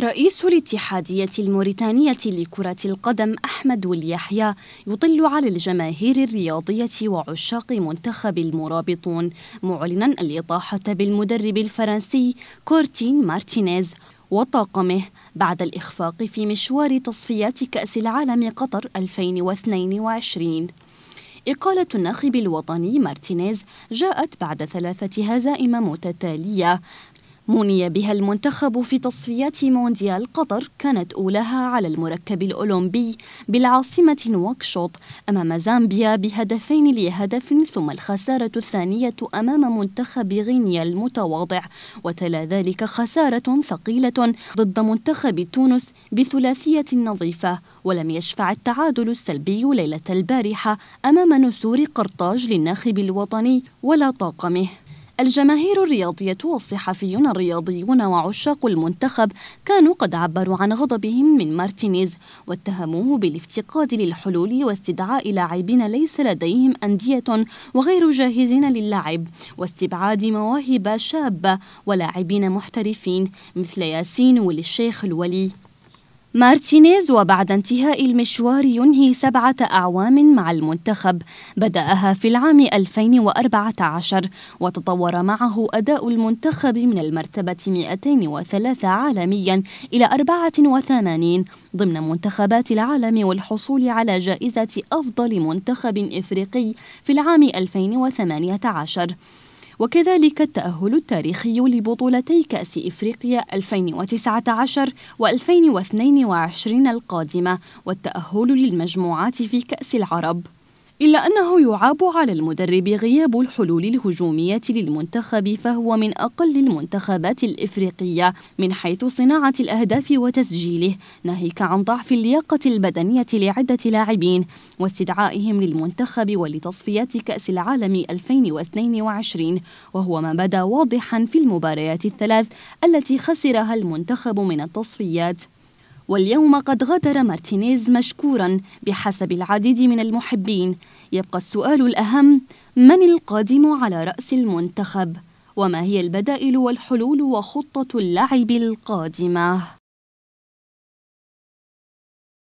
رئيس الاتحادية الموريتانية لكرة القدم أحمد اليحيى يطل على الجماهير الرياضية وعشاق منتخب المرابطون معلنا الإطاحة بالمدرب الفرنسي كورتين مارتينيز وطاقمه بعد الإخفاق في مشوار تصفيات كأس العالم قطر 2022 إقالة الناخب الوطني مارتينيز جاءت بعد ثلاثة هزائم متتالية مني بها المنتخب في تصفيات مونديال قطر كانت أولاها على المركب الأولمبي بالعاصمة نواكشوط أمام زامبيا بهدفين لهدف ثم الخسارة الثانية أمام منتخب غينيا المتواضع وتلا ذلك خسارة ثقيلة ضد منتخب تونس بثلاثية نظيفة ولم يشفع التعادل السلبي ليلة البارحة أمام نسور قرطاج للناخب الوطني ولا طاقمه الجماهير الرياضية والصحفيون الرياضيون وعشاق المنتخب كانوا قد عبروا عن غضبهم من مارتينيز واتهموه بالافتقاد للحلول واستدعاء لاعبين ليس لديهم أندية وغير جاهزين للعب واستبعاد مواهب شابة ولاعبين محترفين مثل ياسين والشيخ الولي مارتينيز وبعد انتهاء المشوار ينهي سبعة أعوام مع المنتخب بدأها في العام 2014 وتطور معه أداء المنتخب من المرتبة 203 عالميا إلى 84 ضمن منتخبات العالم والحصول على جائزة أفضل منتخب إفريقي في العام 2018 وكذلك التأهل التاريخي لبطولتي كأس إفريقيا 2019 و2022 القادمة والتأهل للمجموعات في كأس العرب إلا أنه يعاب على المدرب غياب الحلول الهجومية للمنتخب فهو من أقل المنتخبات الإفريقية من حيث صناعة الأهداف وتسجيله ناهيك عن ضعف اللياقة البدنية لعدة لاعبين واستدعائهم للمنتخب ولتصفيات كأس العالم 2022 وهو ما بدا واضحا في المباريات الثلاث التي خسرها المنتخب من التصفيات واليوم قد غادر مارتينيز مشكورا بحسب العديد من المحبين يبقى السؤال الأهم من القادم على رأس المنتخب وما هي البدائل والحلول وخطة اللعب القادمه